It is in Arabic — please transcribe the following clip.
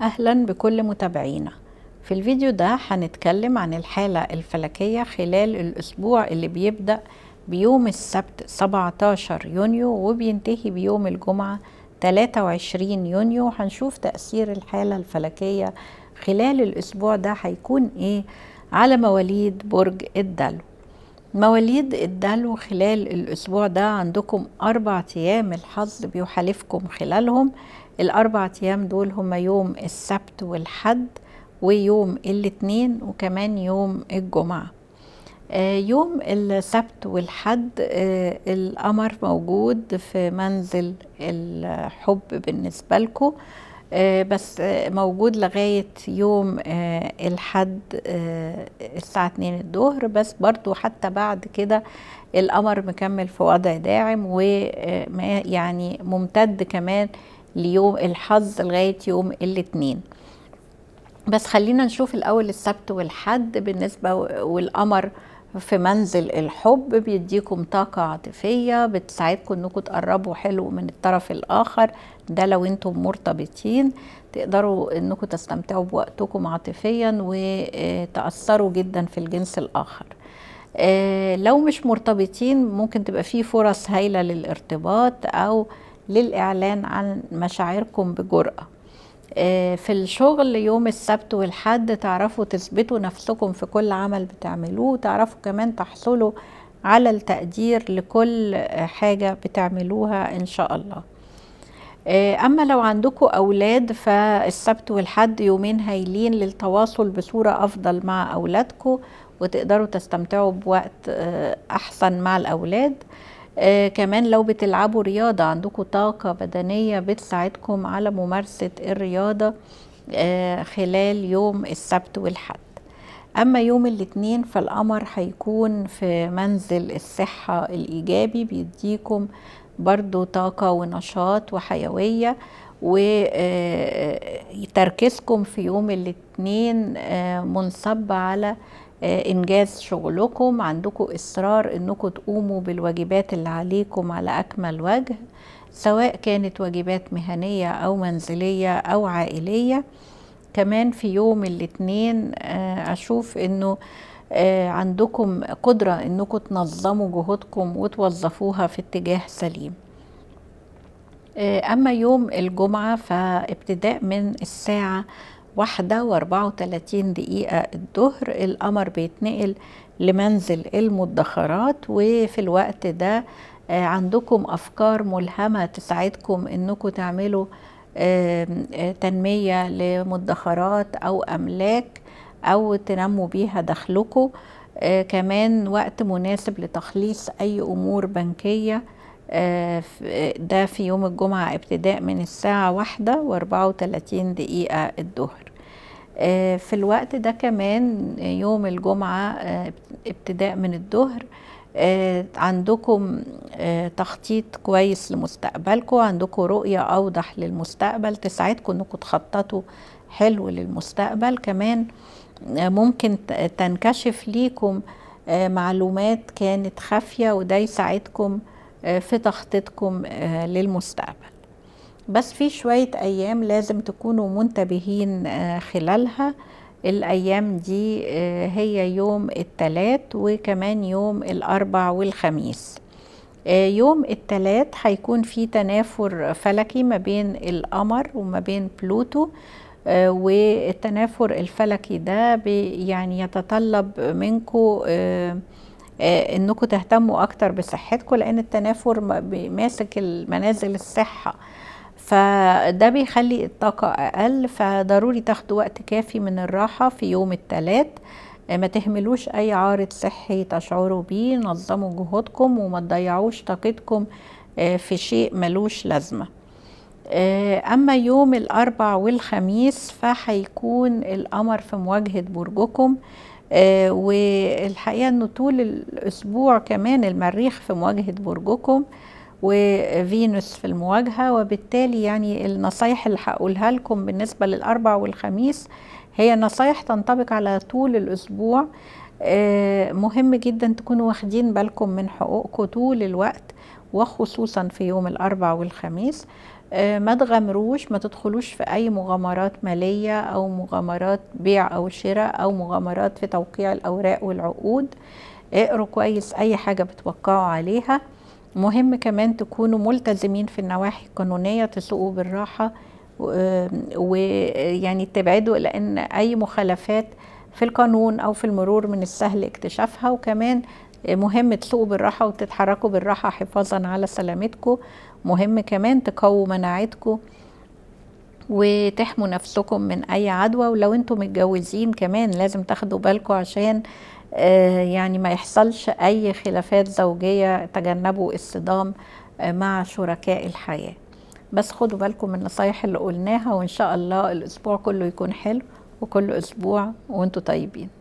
أهلا بكل متابعينا في الفيديو ده هنتكلم عن الحالة الفلكية خلال الأسبوع اللي بيبدأ بيوم السبت 17 يونيو وبينتهي بيوم الجمعة 23 يونيو هنشوف تأثير الحالة الفلكية خلال الأسبوع ده هيكون إيه على مواليد برج الدلو مواليد الدلو خلال الأسبوع ده عندكم أربع أيام الحظ بيحالفكم خلالهم الاربع ايام دول هما يوم السبت والحد ويوم الاثنين وكمان يوم الجمعه آه، يوم السبت والحد آه، القمر موجود في منزل الحب بالنسبة لكم آه، بس موجود لغاية يوم الحد الساعة 2 الظهر بس برضو حتى بعد كده القمر مكمل في وضع داعم ويعني ممتد كمان ليوم الحظ لغايه يوم الاثنين بس خلينا نشوف الاول السبت والحد بالنسبه والقمر في منزل الحب بيديكم طاقة عاطفية بتساعدكم انكم تقربوا حلو من الطرف الاخر ده لو انتم مرتبطين تقدروا انكم تستمتعوا بوقتكم عاطفيا وتأثروا آه، جدا في الجنس الاخر آه، لو مش مرتبطين ممكن تبقى في فرص هايلة للارتباط او للإعلان عن مشاعركم بجرأة آه، في الشغل يوم السبت والحد تعرفوا تثبتوا نفسكم في كل عمل بتعملوه تعرفوا كمان تحصلوا على التقدير لكل حاجة بتعملوها إن شاء الله آه، أما لو عندكم أولاد فالسبت والحد يومين هايلين للتواصل بصورة أفضل مع أولادكم وتقدروا تستمتعوا بوقت آه، أحسن مع الأولاد آه كمان لو بتلعبوا رياضة عندكم طاقة بدنية بتساعدكم على ممارسة الرياضة آه خلال يوم السبت والحد أما يوم الاثنين فالقمر هيكون في منزل الصحة الإيجابي بيديكم برضو طاقة ونشاط وحيوية وتركيزكم آه، آه، في يوم الاثنين آه، منصب على آه، انجاز شغلكم عندكم اصرار انكم تقوموا بالواجبات اللي عليكم على اكمل وجه سواء كانت واجبات مهنيه او منزليه او عائليه كمان في يوم الاثنين آه، اشوف انه آه، عندكم قدره انكم تنظموا جهودكم وتوظفوها في اتجاه سليم اما يوم الجمعه فابتداء من الساعه واحدة واربعة وتلاتين دقيقة الظهر القمر بيتنقل لمنزل المدخرات وفي الوقت ده آه، عندكم أفكار ملهمة تساعدكم أنكم تعملوا آه، تنمية لمدخرات أو أملاك أو تنموا بيها دخلكم آه، كمان وقت مناسب لتخليص أي أمور بنكية آه، ده في يوم الجمعة ابتداء من الساعة واحدة واربعة وتلاتين دقيقة الظهر آه، في الوقت ده كمان يوم الجمعة آه، ابتداء من الظهر عندكم تخطيط كويس لمستقبلكم عندكم رؤية أوضح للمستقبل تساعدكم أنكم تخططوا حلو للمستقبل كمان ممكن تنكشف ليكم معلومات كانت خافية وده يساعدكم آه، في تخطيطكم آه، للمستقبل بس في شوية أيام لازم تكونوا منتبهين آه، خلالها الأيام دي هي يوم الثلاث وكمان يوم الأربع والخميس يوم الثلاث هيكون في تنافر فلكي ما بين القمر وما بين بلوتو والتنافر الفلكي ده يعني يتطلب منكم آه، انكم تهتموا اكتر بصحتكم لان التنافر ماسك المنازل الصحه فده بيخلي الطاقة أقل فضروري تاخدوا وقت كافي من الراحة في يوم الثلاث آه، ما تهملوش أي عارض صحي تشعروا بيه نظموا جهودكم وما تضيعوش طاقتكم آه، في شيء ملوش لازمه آه، أما يوم الأربع والخميس فهيكون القمر في مواجهة برجكم آه، والحقيقة أنه طول الأسبوع كمان المريخ في مواجهة برجكم وفينوس في المواجهة وبالتالي يعني النصايح اللي هقولها لكم بالنسبة للأربع والخميس هي نصايح تنطبق على طول الأسبوع آه، مهم جدا تكونوا واخدين بالكم من حقوقكم طول الوقت وخصوصا في يوم الاربعاء والخميس آه، ما تغامروش ما تدخلوش في أي مغامرات مالية أو مغامرات بيع أو شراء أو مغامرات في توقيع الأوراق والعقود اقروا كويس أي حاجة بتوقعوا عليها مهم كمان تكونوا ملتزمين في النواحي القانونية تسوقوا بالراحة آه، ويعني تبعدوا لأن أي مخالفات في القانون أو في المرور من السهل اكتشافها وكمان مهم تسوقوا بالراحه وتتحركوا بالراحه حفاظا على سلامتكم مهم كمان تقووا مناعتكم وتحموا نفسكم من اي عدوى ولو انتم متجوزين كمان لازم تاخدوا بالكم عشان آه، يعني ما يحصلش اي خلافات زوجيه تجنبوا الصدام آه، مع شركاء الحياه بس خدوا بالكم من النصايح اللي قلناها وان شاء الله الاسبوع كله يكون حلو وكل اسبوع وانتم طيبين